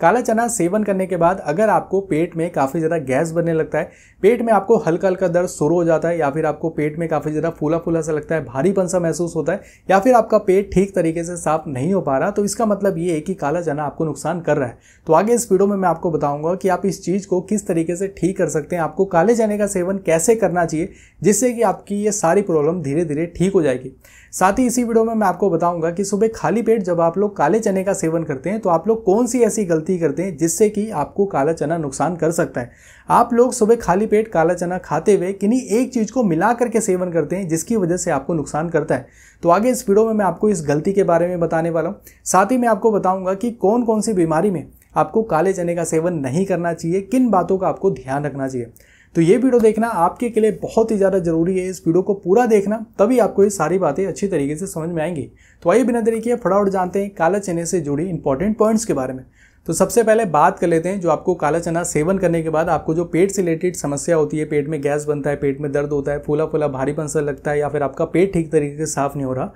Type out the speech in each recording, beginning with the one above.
काला चना सेवन करने के बाद अगर आपको पेट में काफ़ी ज़्यादा गैस बनने लगता है पेट में आपको हल्का हल्का दर्द शुरू हो जाता है या फिर आपको पेट में काफ़ी ज़्यादा फूला फूला सा लगता है भारीपन सा महसूस होता है या फिर आपका पेट ठीक तरीके से साफ नहीं हो पा रहा तो इसका मतलब ये है कि काला चना आपको नुकसान कर रहा है तो आगे इस वीडियो में मैं आपको बताऊँगा कि आप इस चीज़ को किस तरीके से ठीक कर सकते हैं आपको काले चने का सेवन कैसे करना चाहिए जिससे कि आपकी ये सारी प्रॉब्लम धीरे धीरे ठीक हो जाएगी साथ ही इसी वीडियो में मैं आपको बताऊँगा कि सुबह खाली पेट जब आप लोग काले चने का सेवन करते हैं तो आप लोग कौन सी ऐसी गलती गलती करते हैं जिससे कि आपको काला चना नुकसान कर सकता है आप लोग सुबह खाली पेट काला चना खाते हुए किन्हीं एक चीज़ को मिला करके सेवन करते हैं जिसकी वजह से आपको नुकसान करता है तो आगे इस वीडियो में मैं आपको इस गलती के बारे में बताने वाला हूँ साथ ही मैं आपको बताऊँगा कि कौन कौन सी बीमारी में आपको काले चने का सेवन नहीं करना चाहिए किन बातों का आपको ध्यान रखना चाहिए तो ये वीडियो देखना आपके के लिए बहुत ही ज़्यादा ज़रूरी है इस वीडियो को पूरा देखना तभी आपको ये सारी बातें अच्छी तरीके से समझ में आएंगी तो आइए बिना तरीके फटाफट जानते हैं काला चने से जुड़ी इंपॉर्टेंट पॉइंट्स के बारे में तो सबसे पहले बात कर लेते हैं जो आपको काला चना सेवन करने के बाद आपको जो पेट से रिलेटेड समस्या होती है पेट में गैस बनता है पेट में दर्द होता है फूला फूला भारी पंसर लगता है या फिर आपका पेट ठीक तरीके से साफ नहीं हो रहा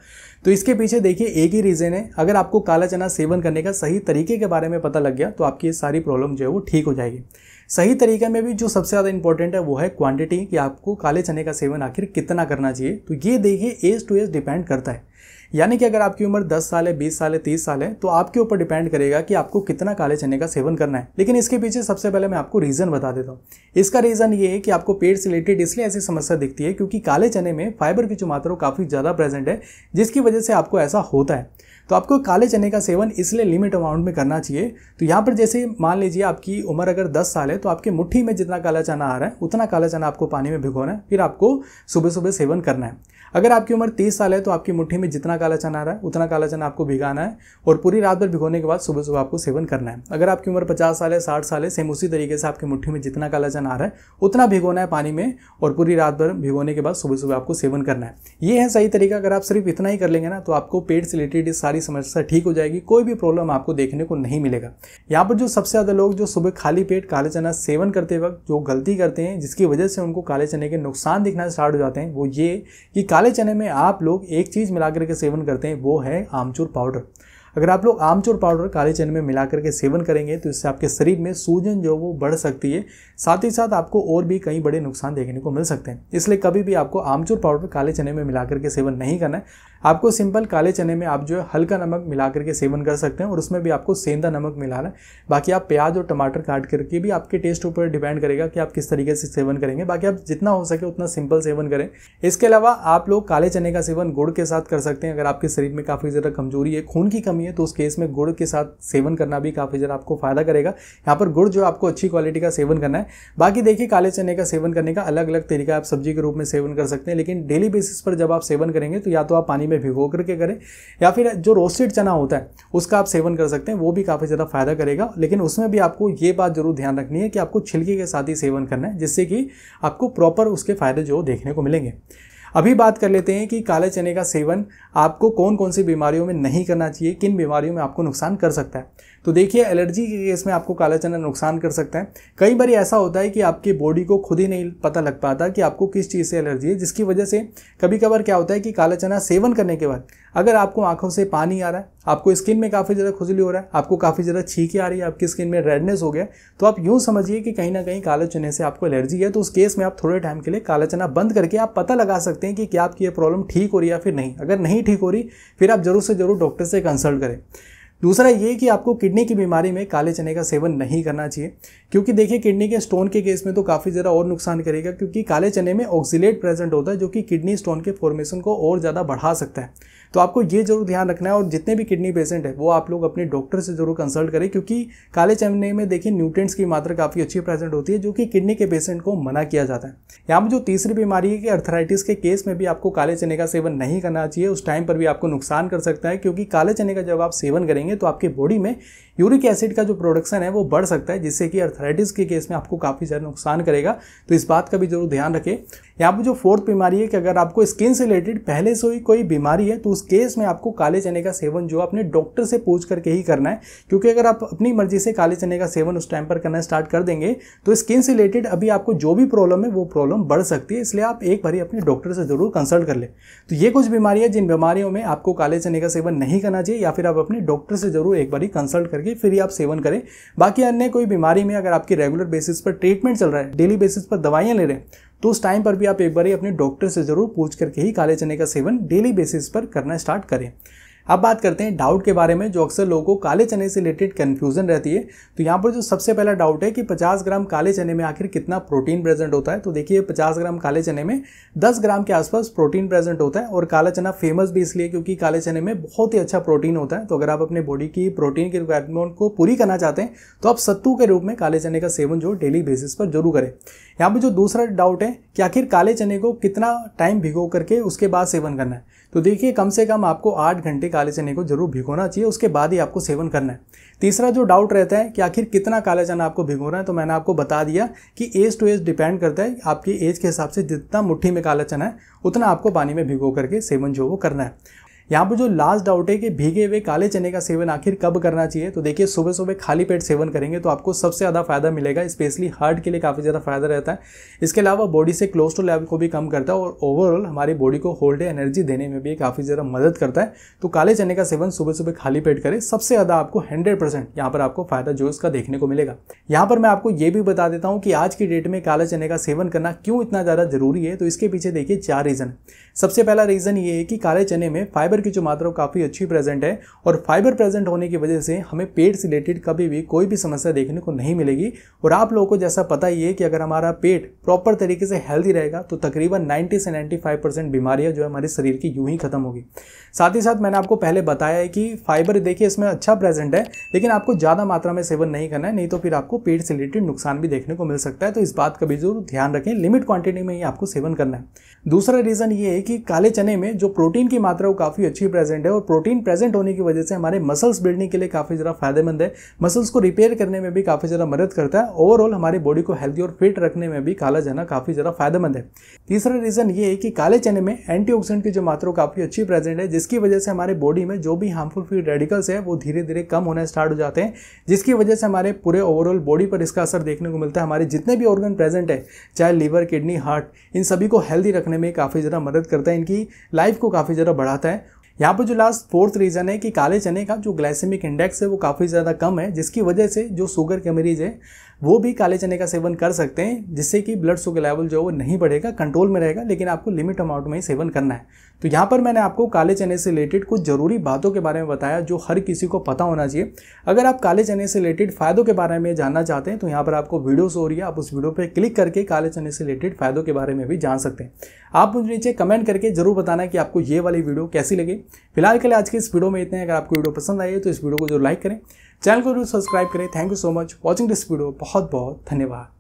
तो इसके पीछे देखिए एक ही रीज़न है अगर आपको काला चना सेवन करने का सही तरीके के बारे में पता लग गया तो आपकी ये सारी प्रॉब्लम जो है वो ठीक हो जाएगी सही तरीके में भी जो सबसे ज़्यादा इंपॉर्टेंट है वो है क्वांटिटी कि आपको काले चने का सेवन आखिर कितना करना चाहिए तो ये देखिए एज टू एज डिपेंड करता है यानी कि अगर आपकी उम्र 10 साल है 20 साल है 30 साल है तो आपके ऊपर डिपेंड करेगा कि आपको कितना काले चने का सेवन करना है लेकिन इसके पीछे सबसे पहले मैं आपको रीज़न बता देता हूँ इसका रीज़न ये है कि आपको पेट से रिलेटेड इसलिए ऐसी समस्या दिखती है क्योंकि काले चने में फाइबर की जो मात्रा काफ़ी ज़्यादा प्रेजेंट है जिसकी वजह से आपको ऐसा होता है तो आपको काले चने का सेवन इसलिए लिमिट अमाउंट में करना चाहिए तो यहाँ पर जैसे मान लीजिए आपकी उम्र अगर 10 साल है तो आपकी मुट्ठी में जितना काला चना आ रहा है उतना काला चना आपको पानी में भिगोना है फिर आपको सुबह सुबह सेवन करना है अगर आपकी उम्र तीस साल है तो आपकी मुट्ठी में जितना काला चना आ रहा है उतना काला चना आपको भिगाना है और पूरी रात भर भिगोने के बाद सुबह सुबह आपको सेवन करना है अगर आपकी उम्र पचास साल है साठ साल है सेम उसी तरीके से आपकी मुट्ठी में जितना काला चना आ रहा है उतना भिगोना है पानी में और पूरी रात भर भिगोने के बाद सुबह सुबह आपको सेवन करना है ये है सही तरीका अगर आप सिर्फ इतना ही कर लेंगे ना तो आपको पेट से रिलेटेड सारे सारी समस्या ठीक हो जाएगी कोई भी प्रॉब्लम आपको देखने को नहीं मिलेगा यहाँ पर जो सबसे ज़्यादा लोग जो सुबह खाली पेट काले चना सेवन करते वक्त जो गलती करते हैं जिसकी वजह से उनको काले चने के नुकसान दिखना स्टार्ट हो जाते हैं वो ये कि काले चने में आप लोग एक चीज़ मिला करके सेवन करते हैं वो है आमचूर पाउडर अगर आप लोग आमचूर पाउडर काले चने में मिला करके सेवन करेंगे तो इससे आपके शरीर में सूजन जो वो बढ़ सकती है साथ ही साथ आपको और भी कई बड़े नुकसान देखने को मिल सकते हैं इसलिए कभी भी आपको आमचूर पाउडर काले चने में मिला करके सेवन नहीं करना है आपको सिंपल काले चने में आप जो है हल्का नमक मिला करके सेवन कर सकते हैं और उसमें भी आपको सेंधा नमक मिलाना है बाकी आप प्याज और टमाटर काट करके भी आपके टेस्ट ऊपर डिपेंड करेगा कि आप किस तरीके से सेवन करेंगे बाकी आप जितना हो सके उतना सिंपल सेवन करें इसके अलावा आप लोग काले चने का सेवन गुड़ के साथ कर सकते हैं अगर आपके शरीर में काफ़ी ज़्यादा कमजोरी है खून की कमी हुई है तो उस केस में गुड़ के साथ सेवन करना भी काफ़ी ज़रा आपको फ़ायदा करेगा यहाँ पर गुड़ जो आपको अच्छी क्वालिटी का सेवन करना है बाकी देखिए काले चने का सेवन करने का अलग अलग तरीका आप सब्जी के रूप में सेवन कर सकते हैं लेकिन डेली बेसिस पर जब आप सेवन करेंगे तो या तो आप पानी में भिगो करके करें या फिर जो रोस्टेड चना होता है उसका आप सेवन कर सकते हैं वो भी काफ़ी ज़्यादा फ़ायदा करेगा लेकिन उसमें भी आपको ये बात जरूर ध्यान रखनी है कि आपको छिलके के साथ ही सेवन करना है जिससे कि आपको प्रॉपर उसके फ़ायदे जो देखने को मिलेंगे अभी बात कर लेते हैं कि काले चने का सेवन आपको कौन कौन सी बीमारियों में नहीं करना चाहिए किन बीमारियों में आपको नुकसान कर सकता है तो देखिए एलर्जी के केस में आपको काला चना नुकसान कर सकता है कई बार ऐसा होता है कि आपकी बॉडी को खुद ही नहीं पता लग पाता कि आपको किस चीज़ से एलर्जी है जिसकी वजह से कभी कभार क्या होता है कि काला चना सेवन करने के बाद अगर आपको आंखों से पानी आ रहा है आपको स्किन में काफ़ी ज़्यादा खुजली हो रहा है आपको काफ़ी ज़्यादा छीकी आ रही है आपकी स्किन में रेडनेस हो गया तो आप यूँ समझिए कि कहीं ना कहीं काला चने से आपको एलर्जी है तो उस केस में आप थोड़े टाइम के लिए काला चना बंद करके आप पता लगा सकते हैं कि क्या आपकी ये प्रॉब्लम ठीक हो रही है या फिर नहीं अगर नहीं ठीक हो रही फिर आप ज़रूर से ज़रूर डॉक्टर से कंसल्ट करें दूसरा ये कि आपको किडनी की बीमारी में काले चने का सेवन नहीं करना चाहिए क्योंकि देखिए किडनी के स्टोन के केस में तो काफ़ी ज़रा और नुकसान करेगा क्योंकि काले चने में ऑक्सीलेट प्रेजेंट होता है जो कि किडनी स्टोन के फॉर्मेशन को और ज़्यादा बढ़ा सकता है तो आपको ये जरूर ध्यान रखना है और जितने भी किडनी पेशेंट है वो आप लोग अपने डॉक्टर से जरूर कंसल्ट करें क्योंकि काले चने में देखिए न्यूट्रेंट्स की मात्रा काफ़ी अच्छी प्रेजेंट होती है जो कि किडनी के पेशेंट को मना किया जाता है यहाँ पर जो तीसरी बीमारी है कि अर्थराइटिस के केस में भी आपको काले चने का सेवन नहीं करना चाहिए उस टाइम पर भी आपको नुकसान कर सकता है क्योंकि काले चने का जब आप सेवन करेंगे करेंगे तो आपके बॉडी में यूरिक एसिड का जो प्रोडक्शन है वो बढ़ सकता है जिससे कि अर्थराइटिस के केस में आपको काफ़ी ज़्यादा नुकसान करेगा तो इस बात का भी जरूर ध्यान रखें यहाँ पर जो फोर्थ बीमारी है कि अगर आपको स्किन से रिलेटेड पहले से ही कोई बीमारी है तो उस केस में आपको काले चने का सेवन जो अपने डॉक्टर से पूछ करके ही करना है क्योंकि अगर आप अपनी मर्जी से काले चने का सेवन उस टाइम पर करना स्टार्ट कर देंगे तो स्किन से रिलेटेड अभी आपको जो भी प्रॉब्लम है वो प्रॉब्लम बढ़ सकती है इसलिए आप एक बार अपने डॉक्टर से ज़रूर कंसल्ट कर लें तो ये कुछ बीमारियाँ जिन बीमारियों में आपको काले चने का सेवन नहीं करना चाहिए या फिर आप अपने डॉक्टर से से ज़रूर एक बार कंसल्ट करके फिर ही आप सेवन करें बाकी अन्य कोई बीमारी में अगर आपकी रेगुलर बेसिस पर ट्रीटमेंट चल रहा है डेली बेसिस पर दवाइयाँ ले रहे हैं तो उस टाइम पर भी आप एक बार अपने डॉक्टर से ज़रूर पूछ करके ही काले चने का सेवन डेली बेसिस पर करना स्टार्ट करें अब बात करते हैं डाउट के बारे में जो अक्सर लोगों को काले चने से रिलेटेड कन्फ्यूजन रहती है तो यहाँ पर जो सबसे पहला डाउट है कि 50 ग्राम काले चने में आखिर कितना प्रोटीन प्रेजेंट होता है तो देखिए 50 ग्राम काले चने में 10 ग्राम के आसपास प्रोटीन प्रेजेंट होता है और काला चना फेमस भी इसलिए क्योंकि काले चने में बहुत ही अच्छा प्रोटीन होता है तो अगर आप अपने बॉडी की प्रोटीन की रिक्वायरमेंट को पूरी करना चाहते हैं तो आप सत्तू के रूप में काले चने का सेवन जो डेली बेसिस पर जरूर करें यहाँ पर जो दूसरा डाउट है कि आखिर काले चने को कितना टाइम भिगो करके उसके बाद सेवन करना है तो देखिए कम से कम आपको आठ घंटे काले चने को जरूर भिगोना चाहिए उसके बाद ही आपको सेवन करना है तीसरा जो डाउट रहता है कि आखिर कितना काला चना आपको भिगोना है तो मैंने आपको बता दिया कि एज टू एज डिपेंड करता है आपकी एज के हिसाब से जितना मुट्ठी में काला चना है उतना आपको पानी में भिगो करके सेवन जो वो करना है यहाँ पर जो लास्ट डाउट है कि भीगे हुए काले चने का सेवन आखिर कब करना चाहिए तो देखिए सुबह सुबह खाली पेट सेवन करेंगे तो आपको सबसे ज़्यादा फायदा मिलेगा स्पेशली हार्ट के लिए काफ़ी ज़्यादा फायदा रहता है इसके अलावा बॉडी से कोलेस्ट्रॉल लेवल को भी कम करता है और ओवरऑल हमारी बॉडी को होल्ड एनर्जी देने में भी काफ़ी ज़्यादा मदद करता है तो काले चने का सेवन सुबह सुबह खाली पेट करें सबसे ज़्यादा आपको हंड्रेड परसेंट पर आपको फायदा जो इसका देखने को मिलेगा यहाँ पर मैं आपको ये भी बता देता हूँ कि आज की डेट में काले चने का सेवन करना क्यों इतना ज़्यादा जरूरी है तो इसके पीछे देखिए चार रीज़न सबसे पहला रीज़न ये है कि काले चने में फाइबर फाइबर की जो मात्रा काफ़ी अच्छी प्रेजेंट है और फाइबर प्रेजेंट होने की वजह से हमें पेट से रिलेटेड कभी भी कोई भी समस्या देखने को नहीं मिलेगी और आप लोगों को जैसा पता ही है कि अगर हमारा पेट प्रॉपर तरीके से हेल्दी रहेगा तो तकरीबन 90 से 95 परसेंट बीमारियाँ जो है हमारे शरीर की यूँ ही ख़त्म होगी साथ ही साथ मैंने आपको पहले बताया है कि फाइबर देखिए इसमें अच्छा प्रेजेंट है लेकिन आपको ज़्यादा मात्रा में सेवन नहीं करना है नहीं तो फिर आपको पेट से रिलेटेड नुकसान भी देखने को मिल सकता है तो इस बात का भी जरूर ध्यान रखें लिमिट क्वांटिटी में ही आपको सेवन करना है दूसरा रीज़न ये है कि काले चने में जो प्रोटीन की मात्रा वो काफ़ी काफ़ी अच्छी प्रेजेंट है और प्रोटीन प्रेजेंट होने की वजह से हमारे मसल्स बिल्डिंग के लिए काफ़ी ज़रा फायदेमंद है मसल्स को रिपेयर करने में भी काफ़ी ज़रा मदद करता है ओवरऑल हमारी बॉडी को हेल्थी और फिट रखने में भी काला चना काफ़ी ज़रा फायदेमंद है तीसरा रीज़न ये है कि काले चने में एंटी की जो मात्रा काफ़ी अच्छी प्रेजेंट है जिसकी वजह से हमारे बॉडी में जो भी हार्मफुल फ्री रेडिकल्स है वो धीरे धीरे कम होना स्टार्ट हो जाते हैं जिसकी वजह से हमारे पूरे ओवरऑल बॉडी पर इसका असर देखने को मिलता है हमारे जितने भी ऑर्गन प्रेजेंट है चाहे लीवर किडनी हार्ट इन सभी को हेल्दी रखने में काफ़ी ज़रा मदद करता है इनकी लाइफ को काफ़ी ज़रा बढ़ाता है यहाँ पर जो लास्ट फोर्थ रीज़न है कि काले चने का जो ग्लाइसेमिक इंडेक्स है वो काफ़ी ज़्यादा कम है जिसकी वजह से जो शुगर के मरीज है वो भी काले चने का सेवन कर सकते हैं जिससे कि ब्लड शुगर लेवल जो है वो नहीं बढ़ेगा कंट्रोल में रहेगा लेकिन आपको लिमिट अमाउंट में ही सेवन करना है तो यहाँ पर मैंने आपको काले चने से रिलेटेड कुछ ज़रूरी बातों के बारे में बताया जो हर किसी को पता होना चाहिए अगर आप काले चने से रिलेटेड फ़ायदों के बारे में जानना चाहते हैं तो यहाँ पर आपको वीडियो शो रही है आप उस वीडियो पर क्लिक करके काले चने से रिलेटेड फ़ायदों के बारे में भी जान सकते हैं आप मुझे नीचे कमेंट करके ज़रूर बताना कि आपको ये वाली वीडियो कैसी लगी फिलहाल के लिए आज के इस वीडियो में इतने अगर आपको वीडियो पसंद आई है तो इस वीडियो को जरूर लाइक करें चैनल को जरूर सब्सक्राइब करें thank you so much watching this video बहुत बहुत धन्यवाद